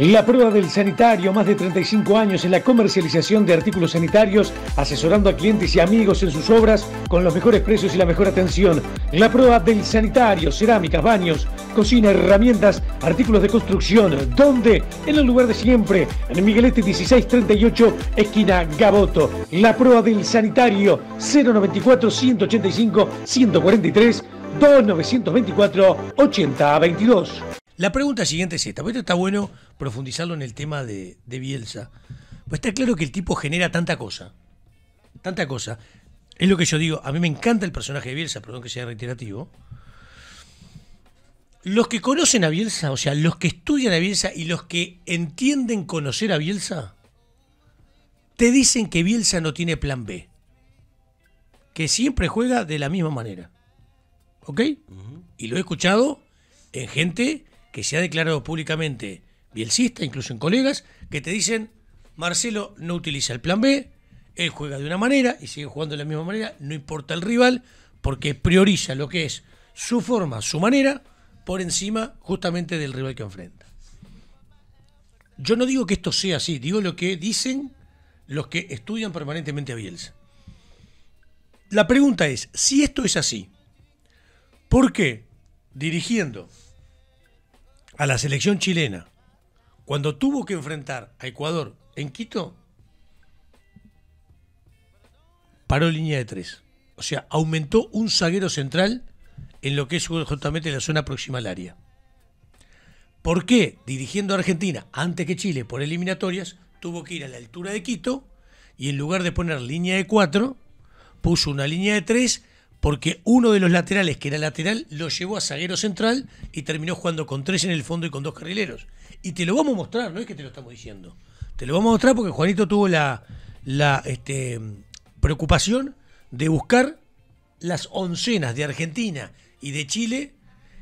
La prueba del sanitario, más de 35 años en la comercialización de artículos sanitarios, asesorando a clientes y amigos en sus obras con los mejores precios y la mejor atención. La prueba del sanitario, cerámicas, baños, cocina, herramientas, artículos de construcción. ¿Dónde? En el lugar de siempre, en Miguelete 1638, esquina Gaboto. La prueba del sanitario, 094 185 143 2924 8022. La pregunta siguiente es esta, está bueno profundizarlo en el tema de, Bielsa. Pues está claro que el tipo genera tanta cosa, tanta cosa. Es lo que yo digo, a mí me encanta el personaje de Bielsa, perdón que sea reiterativo. Los que conocen a Bielsa, o sea, los que estudian a Bielsa y los que entienden conocer a Bielsa, te dicen que Bielsa no tiene plan B. Que siempre juega de la misma manera. ¿Ok? Y lo he escuchado en gente que se ha declarado públicamente bielcista, incluso en colegas, que te dicen, Marcelo no utiliza el plan B, él juega de una manera y sigue jugando de la misma manera, no importa el rival, porque prioriza lo que es su forma, su manera, por encima justamente del rival que enfrenta. Yo no digo que esto sea así, digo lo que dicen los que estudian permanentemente a Bielsa. La pregunta es, si esto es así, ¿por qué dirigiendo a la selección chilena, cuando tuvo que enfrentar a Ecuador en Quito, paró línea de tres. O sea, aumentó un zaguero central en lo que es justamente la zona al área. ¿Por qué? Dirigiendo a Argentina antes que Chile por eliminatorias, tuvo que ir a la altura de Quito y en lugar de poner línea de cuatro, puso una línea de tres porque uno de los laterales, que era lateral, lo llevó a zaguero central y terminó jugando con tres en el fondo y con dos carrileros. Y te lo vamos a mostrar, no es que te lo estamos diciendo. Te lo vamos a mostrar porque Juanito tuvo la, este, preocupación de buscar las oncenas de Argentina y de Chile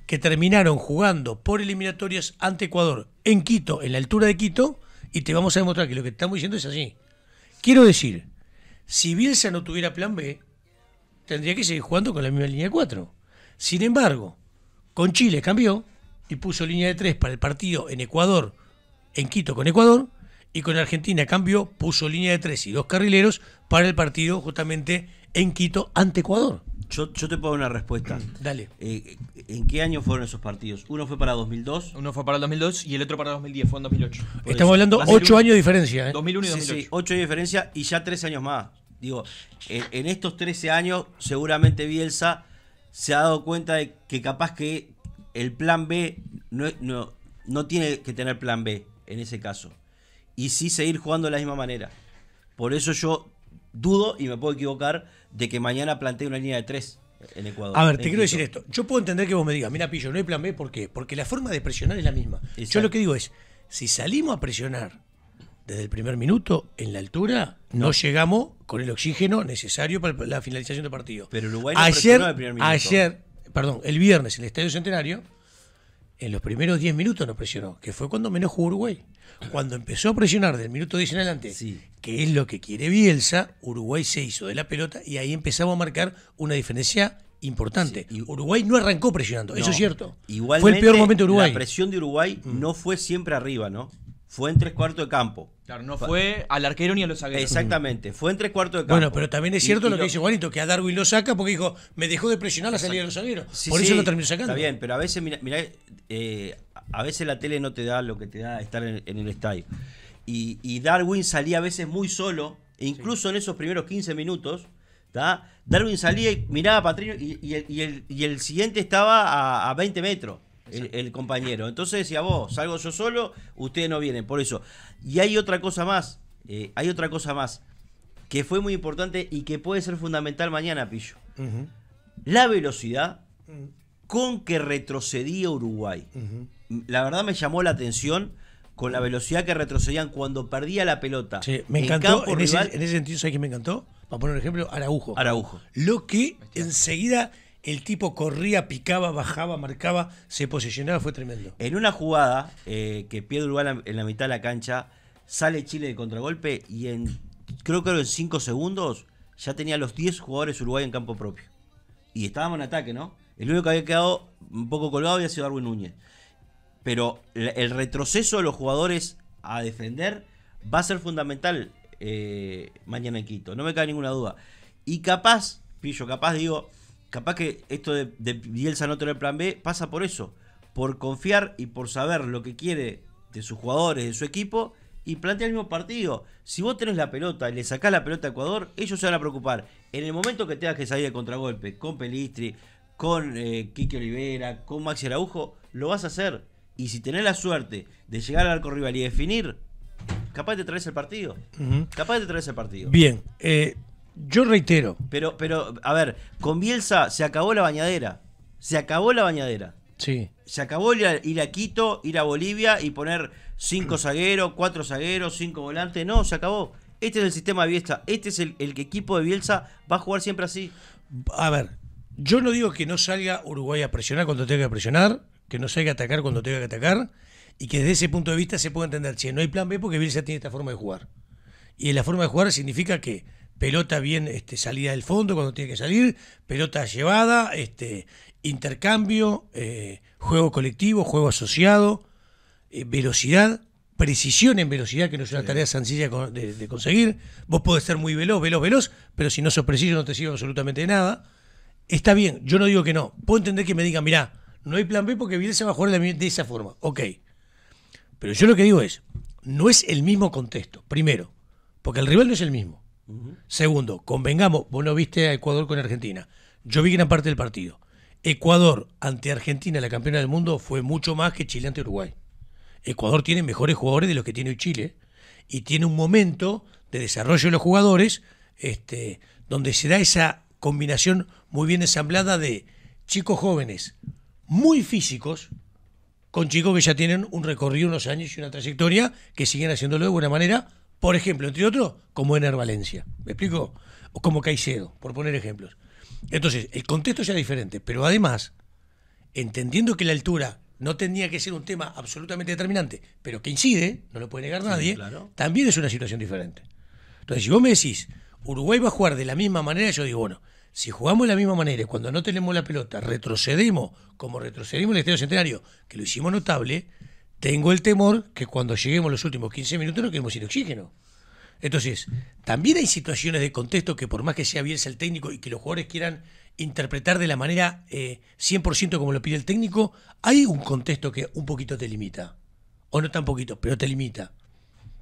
que terminaron jugando por eliminatorias ante Ecuador en Quito, en la altura de Quito, y te vamos a demostrar que lo que estamos diciendo es así. Quiero decir, si Bielsa no tuviera plan B, tendría que seguir jugando con la misma línea de 4. Sin embargo, con Chile cambió y puso línea de tres para el partido en Ecuador, en Quito con Ecuador, y con Argentina cambió, puso línea de tres y dos carrileros para el partido justamente en Quito ante Ecuador. Yo, te puedo dar una respuesta. Dale. Eh, ¿En qué año fueron esos partidos? Uno fue para 2002. Uno fue para 2002 y el otro para 2010, fue en 2008. Estamos hablando ocho años de diferencia. 2001 ¿eh? y 2008. Sí, años de diferencia y ya 3 años más. Digo, en, estos 13 años seguramente Bielsa se ha dado cuenta de que capaz que el plan B no, no, tiene que tener plan B en ese caso. Y sí seguir jugando de la misma manera. Por eso yo dudo y me puedo equivocar de que mañana plantee una línea de 3 en Ecuador. A ver, te quiero decir esto. Yo puedo entender que vos me digas, mira, Pillo, no hay plan B, ¿por Porque la forma de presionar es la misma. Yo lo que digo es, si salimos a presionar desde el primer minuto en la altura, no, llegamos con el oxígeno necesario para la finalización del partido. Pero Uruguay no ayer, el primer minuto. Ayer, perdón, el viernes en el Estadio Centenario, en los primeros 10 minutos nos presionó, que fue cuando menos jugó Uruguay. Cuando empezó a presionar del minuto 10 en adelante, que es lo que quiere Bielsa, Uruguay se hizo de la pelota y ahí empezamos a marcar una diferencia importante. Y Uruguay no arrancó presionando, eso es cierto. Igualmente, fue el peor momento de Uruguay. La presión de Uruguay mm. no fue siempre arriba, ¿no? Fue en tres cuartos de campo. Claro, no fue al arquero ni a los zagueros. Exactamente, fue en tres cuartos de campo. Bueno, pero también es cierto lo que dice Juanito, que a Darwin lo saca porque dijo, me dejó de presionar la salida de los zagueros. Por eso lo terminó sacando. Está bien, pero a veces, eh, a veces la tele no te da lo que te da estar en, el estadio. Y, Darwin salía a veces muy solo, e incluso en esos primeros 15 minutos, Darwin salía y miraba a Patrino y, el, y, el, siguiente estaba a, a 20 metros el, compañero. Entonces decía vos, salgo yo solo, ustedes no vienen, por eso. Y hay otra cosa más, eh, hay otra cosa más, que fue muy importante y que puede ser fundamental mañana, Pillo. La velocidad con que retrocedía Uruguay. La verdad me llamó la atención con la velocidad que retrocedían cuando perdía la pelota. Sí, me encantó. En, ese, sentido, ¿sabes quién me encantó? Para poner un ejemplo, Araujo. Araujo. Lo que enseguida el tipo corría, picaba, bajaba, marcaba, se posicionaba, fue tremendo. En una jugada eh, que pierde Uruguay en la mitad de la cancha, sale Chile de contragolpe y en creo que en 5 segundos ya tenía los 10 jugadores Uruguay en campo propio. Y estábamos en ataque, ¿no? El único que había quedado un poco colgado había sido Darwin Núñez. Pero el retroceso de los jugadores a defender va a ser fundamental eh, mañana en Quito, no me cae ninguna duda. Y capaz, Pillo, capaz digo, capaz que esto de, Bielsa no tener plan B pasa por eso, por confiar y por saber lo que quiere de sus jugadores, de su equipo, y plantea el mismo partido. Si vos tenés la pelota y le sacás la pelota a Ecuador, ellos se van a preocupar. En el momento que tengas que salir de contragolpe con Pelistri, con Kiki eh, Olivera, con Maxi Araujo, lo vas a hacer. Y si tenés la suerte de llegar al arco rival y definir, capaz te traes el partido. Capaz te traes el partido. Bien, eh, yo reitero. Pero, pero, a ver, con Bielsa se acabó la bañadera. Se acabó la bañadera. Sí. Se acabó ir a, Quito, ir a Bolivia y poner cinco zagueros, cuatro zagueros, cinco volantes. No, se acabó. Este es el sistema de Bielsa. Este es el, el que equipo de Bielsa va a jugar siempre así. A ver, yo no digo que no salga Uruguay a presionar cuando tenga que presionar, que no salga a atacar cuando tenga que atacar, y que desde ese punto de vista se pueda entender, si no hay plan B, porque Bielsa tiene esta forma de jugar. Y la forma de jugar significa que pelota bien este, salida del fondo cuando tiene que salir, pelota llevada, este, intercambio, eh, juego colectivo, juego asociado, eh, velocidad, precisión en velocidad, que no es una tarea sencilla de, conseguir. Vos podés ser muy veloz, veloz, veloz, pero si no sos preciso no te sirve absolutamente nada. Está bien, yo no digo que no. Puedo entender que me digan, mirá, no hay plan B porque se va a jugar de esa forma. Ok. Pero yo lo que digo es, no es el mismo contexto, primero, porque el rival no es el mismo. Segundo, convengamos, vos no viste a Ecuador con Argentina. Yo vi gran parte del partido. Ecuador ante Argentina, la campeona del mundo, fue mucho más que Chile ante Uruguay. Ecuador tiene mejores jugadores de los que tiene hoy Chile y tiene un momento de desarrollo de los jugadores este, donde se da esa combinación muy bien ensamblada de chicos jóvenes muy físicos con chicos que ya tienen un recorrido, unos años y una trayectoria que siguen haciéndolo de buena manera por ejemplo, entre otros, como Ener Valencia. ¿Me explico? O como Caicedo, por poner ejemplos. Entonces, el contexto sea diferente, pero además, entendiendo que la altura no tendría que ser un tema absolutamente determinante, pero que incide, no lo puede negar nadie, también es una situación diferente. Entonces, si vos me decís, Uruguay va a jugar de la misma manera, yo digo, bueno, si jugamos de la misma manera y cuando no tenemos la pelota retrocedemos como retrocedimos en el Estadio Centenario, que lo hicimos notable, tengo el temor que cuando lleguemos los últimos 15 minutos nos quedemos sin oxígeno. Entonces, también hay situaciones de contexto que por más que sea bien el técnico y que los jugadores quieran interpretar de la manera 100% eh, como lo pide el técnico, hay un contexto que un poquito te limita. O no tan poquito, pero te limita.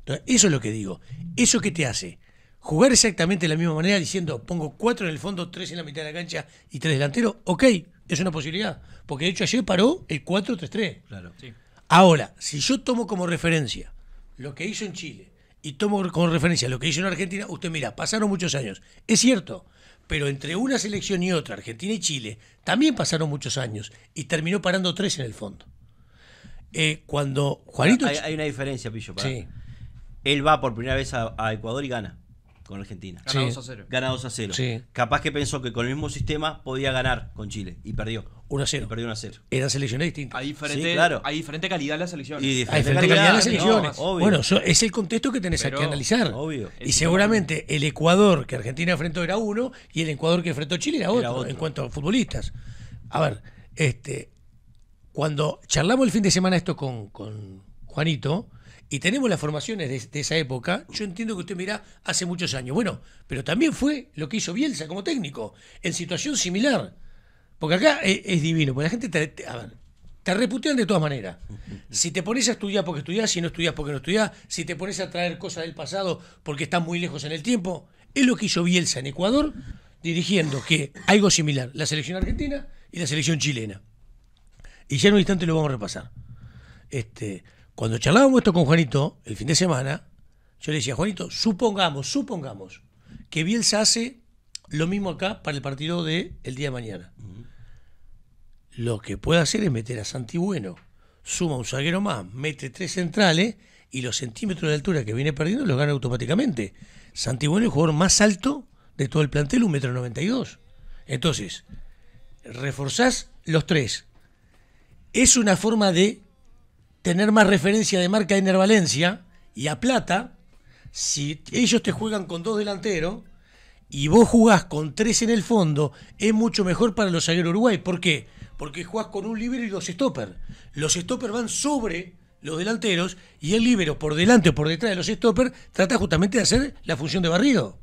Entonces, eso es lo que digo. ¿Eso que te hace? Jugar exactamente de la misma manera diciendo, pongo cuatro en el fondo, tres en la mitad de la cancha y tres delantero, Ok, es una posibilidad. Porque de hecho ayer paró el 4-3-3. Claro. Sí. Ahora, si yo tomo como referencia lo que hizo en Chile y tomo como referencia lo que hizo en Argentina, usted mira, pasaron muchos años. Es cierto, pero entre una selección y otra, Argentina y Chile, también pasaron muchos años y terminó parando tres en el fondo. Eh, cuando Juanito... Ah, hay, hay, una diferencia, Pillo. Sí. Él va por primera vez a Ecuador y gana con Argentina. Ganados a cero. Ganados a cero. Capaz que pensó que con el mismo sistema podía ganar con Chile y perdió. 1 a 0. perdió 1 a Eran selecciones distintas. Hay diferente, hay diferente calidad en las selecciones. hay diferente calidad, en las selecciones. bueno, es el contexto que tenés que analizar. Y seguramente el Ecuador que Argentina enfrentó era uno y el Ecuador que enfrentó Chile era otro, era otro. en cuanto a futbolistas. A ver, este, cuando charlamos el fin de semana esto con, con Juanito, y tenemos las formaciones de, esa época, yo entiendo que usted mira hace muchos años. Bueno, pero también fue lo que hizo Bielsa como técnico, en situación similar. Porque acá eh, es, divino, porque la gente te, reputean de todas maneras. Si te pones a estudiar porque estudias, si no estudias porque no estudias, si te pones a traer cosas del pasado porque están muy lejos en el tiempo, es lo que hizo Bielsa en Ecuador, dirigiendo que algo similar, la selección argentina y la selección chilena. Y ya en un instante lo vamos a repasar. Este, cuando charlábamos esto con Juanito el fin de semana, yo le decía, Juanito, supongamos, supongamos que Bielsa hace lo mismo acá para el partido del día de mañana. Lo que puede hacer es meter a Santi Bueno, suma un zaguero más, mete tres centrales y los centímetros de altura que viene perdiendo los gana automáticamente. Santi Bueno es el jugador más alto de todo el plantel, un metro noventa y dos. Entonces, reforzás los tres. Es una forma de tener más referencia de marca de Valencia y a Plata, si ellos te juegan con dos delanteros y vos jugás con tres en el fondo, es mucho mejor para los zagueros Uruguay. ¿Por qué? Porque jugás con un libero y dos stoppers. Los stoppers van sobre los delanteros y el libero por delante o por detrás de los stoppers trata justamente de hacer la función de barrido.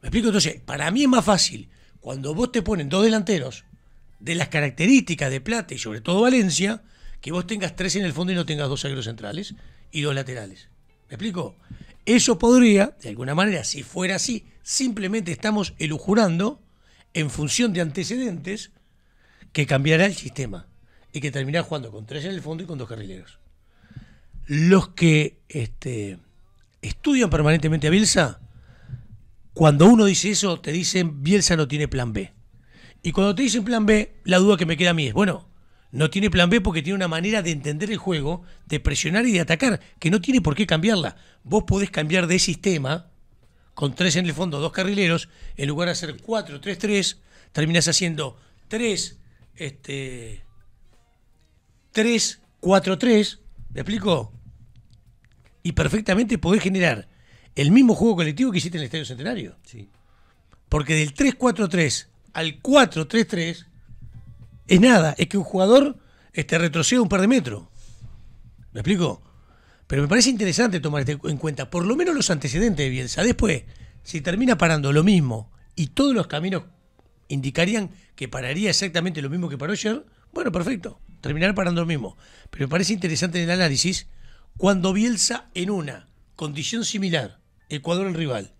¿Me explico? Entonces, para mí es más fácil cuando vos te ponen dos delanteros de las características de Plata y sobre todo Valencia, que vos tengas tres en el fondo y no tengas dos agros centrales y dos laterales. ¿Me explico? Eso podría, de alguna manera, si fuera así, simplemente estamos elujurando en función de antecedentes que cambiará el sistema y que terminará jugando con tres en el fondo y con dos carrileros. Los que este, estudian permanentemente a Bielsa, cuando uno dice eso, te dicen Bielsa no tiene plan B. Y cuando te dicen plan B, la duda que me queda a mí es, bueno, no tiene plan B porque tiene una manera de entender el juego, de presionar y de atacar, que no tiene por qué cambiarla. Vos podés cambiar de sistema, con tres en el fondo, dos carrileros, en lugar de hacer 4-3-3, terminás haciendo 3, 3-4-3, este, ¿me explico? Y perfectamente podés generar el mismo juego colectivo que hiciste en el Estadio Centenario. Sí. Porque del 3-4-3 al 4-3-3 es nada, es que un jugador este, retroceda un par de metros. ¿Me explico? Pero me parece interesante tomar este en cuenta por lo menos los antecedentes de Bielsa. Después, si termina parando lo mismo y todos los caminos indicarían que pararía exactamente lo mismo que paró ayer, bueno, perfecto, Terminará parando lo mismo. Pero me parece interesante en el análisis cuando Bielsa en una condición similar, Ecuador el rival,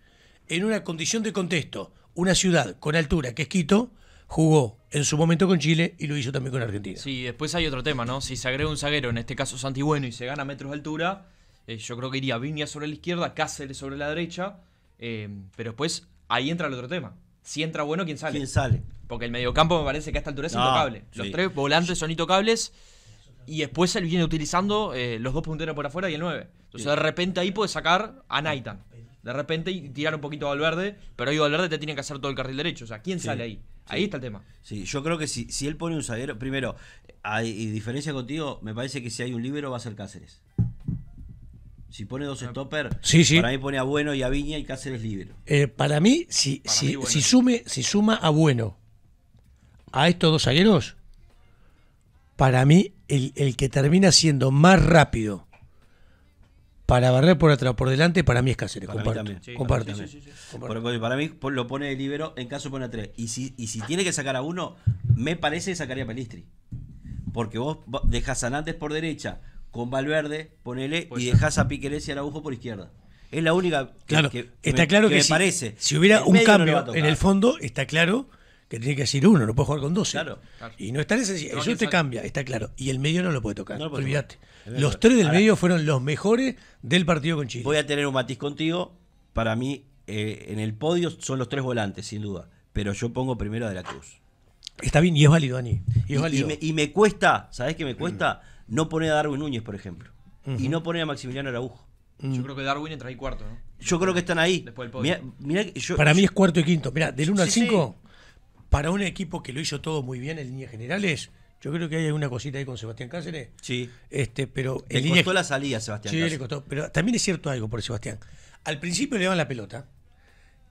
en una condición de contexto, una ciudad con altura que es Quito, jugó en su momento con Chile y lo hizo también con Argentina. Sí, después hay otro tema, ¿no? Si se agrega un zaguero, en este caso Santi y se gana metros de altura, eh, yo creo que iría Vinia sobre la izquierda, Cáceres sobre la derecha, eh, pero después ahí entra el otro tema. Si entra Bueno, ¿quién sale? ¿Quién sale? Porque el mediocampo me parece que a esta altura es intocable. Los tres volantes son intocables y después él viene utilizando eh, los dos punteros por afuera y el 9. Entonces de repente ahí puede sacar a Naitan. De repente y tirar un poquito a Valverde, pero ahí Valverde te tiene que hacer todo el carril derecho. O sea, ¿quién sale ahí? Ahí está el tema. Sí, yo creo que si, si él pone un zaguero, primero, hay, y diferencia contigo, me parece que si hay un libero va a ser Cáceres. Si pone dos ah. stopper, para mí pone a Bueno y a Viña y Cáceres libero. Eh, para mí, si, si, si suma a Bueno a estos dos zagueros, para mí el, el que termina siendo más rápido para barrer por atrás, por delante, para mí es Cáceres. Para para mí lo pone de libero, en caso pone a tres. Y si, y si tiene que sacar a uno, me parece que sacaría a Pelistri. Porque vos dejas a Nantes por derecha, con Valverde, ponele, y dejas a Piquerez y Araujo por izquierda. Es la única que, claro, está claro que, si, parece. Si hubiera un cambio en el fondo, está claro que tiene que decir uno, no puede jugar con 12. Claro, Y no está necesario. Eso te cambia, está claro. Y el medio no lo puede tocar. olvídate. Los tres del medio fueron los mejores del partido con Chile. Voy a tener un matiz contigo. Para mí, eh, en el podio son los tres volantes, sin duda. Pero yo pongo primero a De la Cruz. Está bien, y es válido, Ani. Y, me, cuesta, ¿sabes qué me cuesta? Mm. No poner a Darwin Núñez, por ejemplo. Y no poner a Maximiliano Araújo. Mm. Yo creo que Darwin entra ahí cuarto, Yo creo que están ahí. Después del podio. para mí es cuarto y quinto. Mira, del 1 al 5, para un equipo que lo hizo todo muy bien en líneas generales, yo creo que hay una cosita ahí con Sebastián Cáceres. Sí. Este, pero le costó la salida a Sebastián sí, le costó. Pero también es cierto algo por Sebastián. Al principio le daban la pelota.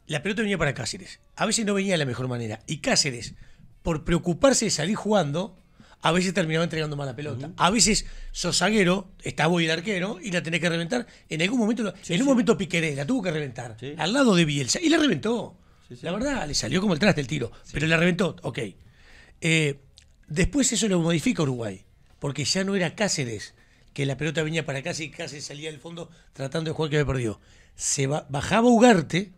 La pelota venía para Cáceres. A veces no venía de la mejor manera. Y Cáceres, por preocuparse de salir jugando, a veces terminaba entregando mala pelota. A veces sos zaguero, está voy el arquero y la tenés que reventar. En algún momento, en un momento Piqueré la tuvo que reventar. Al lado de Bielsa. Y la reventó. La verdad, le salió como el traste el tiro. Pero la reventó. Ok. Eh, Después eso lo modifica Uruguay, porque ya no era Cáceres, que la pelota venía para Cáceres y Cáceres salía del fondo tratando de jugar que había perdido. Se bajaba Ugarte,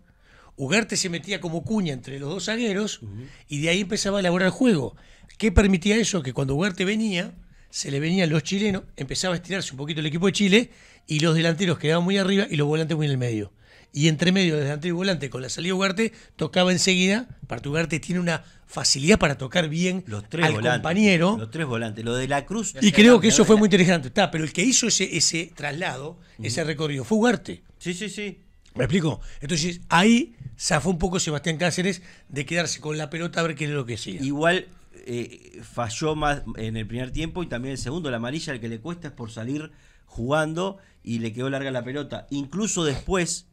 Ugarte se metía como cuña entre los dos zagueros y de ahí empezaba a elaborar el juego. ¿Qué permitía eso? Que cuando Ugarte venía, se le venían los chilenos, empezaba a estirarse un poquito el equipo de Chile y los delanteros quedaban muy arriba y los volantes muy en el medio. Y entre medio delantero y volante, con la salida de Ugarte, tocaba enseguida. Parte Ugarte tiene una facilidad para tocar bien los tres al volantes, compañero. Los tres volantes, lo de la Cruz. Y creo que eso fue muy interesante. Está, pero el que hizo ese, ese traslado, ese recorrido, fue Ugarte. Sí, sí, sí. ¿Me explico? Entonces ahí zafó un poco Sebastián Cáceres de quedarse con la pelota a ver qué es lo que hacía. Igual eh, falló más en el primer tiempo y también el segundo. La amarilla, el que le cuesta es por salir jugando y le quedó larga la pelota. Incluso después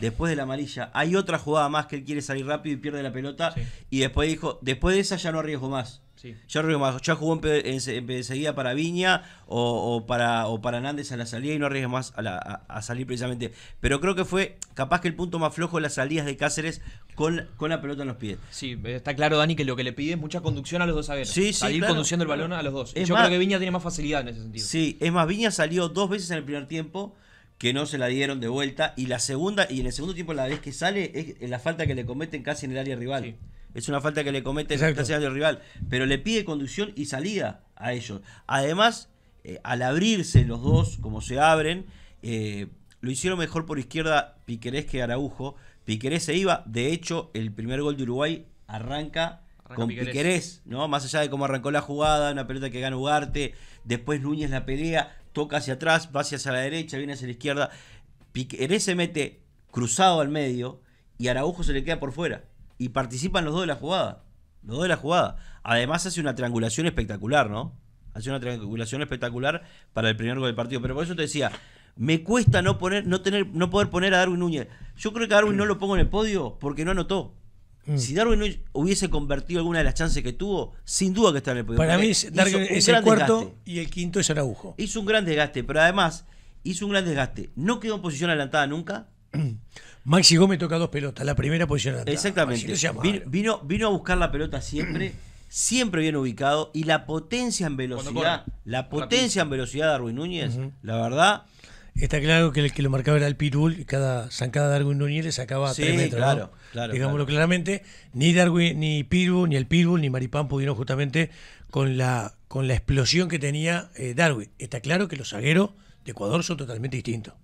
después de la amarilla, hay otra jugada más que él quiere salir rápido y pierde la pelota. Y después dijo, después de esa ya no arriesgo más. Sí. Ya arriesgo más. Ya jugó enseguida para Viña o, para, o para Hernández a la salida y no arriesgo más a, salir precisamente. Pero creo que fue capaz que el punto más flojo de las salidas de Cáceres con, con la pelota en los pies. Sí, está claro, Dani, que lo que le pide es mucha conducción a los dos a ver. Sí, salir conduciendo el balón a los dos. Yo creo que Viña tiene más facilidad en ese sentido. Sí, es más, Viña salió dos veces en el primer tiempo que no se la dieron de vuelta. Y la segunda, y en el segundo tiempo, la vez que sale, es la falta que le cometen casi en el área rival. Es una falta que le cometen casi en el área rival. Pero le pide conducción y salida a ellos. Además, eh, al abrirse los dos, como se abren, eh, lo hicieron mejor por izquierda Piquerés que Araujo. Piquerés se iba. De hecho, el primer gol de Uruguay arranca, con Piquerés. ¿no? Más allá de cómo arrancó la jugada, una pelota que gana Ugarte, después Núñez la pelea toca hacia atrás, va hacia la derecha, viene hacia la izquierda. Piqueré se mete cruzado al medio y Araujo se le queda por fuera. Y participan los dos de la jugada. Los dos de la jugada. Además hace una triangulación espectacular, ¿no? Hace una triangulación espectacular para el primer gol del partido. Pero por eso te decía, me cuesta no poner, no tener, no poder poner a Darwin Núñez. Yo creo que a Darwin no lo pongo en el podio porque no anotó. Mm. Si Darwin Núñez hubiese convertido alguna de las chances que tuvo, sin duda que está en el podio. Para mí es, es el cuarto y el quinto es Araujo. Hizo un gran desgaste, pero además hizo un gran desgaste. No quedó en posición adelantada nunca. Maxi Gómez toca dos pelotas, la primera posición adelantada. Exactamente. Vino, a buscar la pelota siempre. siempre bien ubicado y la potencia en velocidad, la potencia en velocidad de Darwin Núñez, la verdad, Está claro que el que lo marcaba era el Pirul, y cada zancada de Darwin Núñez le sacaba tres metros. Claro, Digámoslo claramente, ni Darwin, ni Pirul, ni el Pirul, ni Maripán pudieron justamente con la, con la explosión que tenía eh, Darwin. Está claro que los zagueros de Ecuador son totalmente distintos.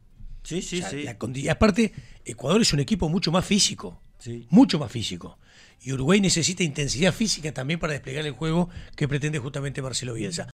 Sí, sí, sí. aparte, Ecuador es un equipo mucho más físico. Mucho más físico. Y Uruguay necesita intensidad física también para desplegar el juego que pretende justamente Marcelo Bielsa.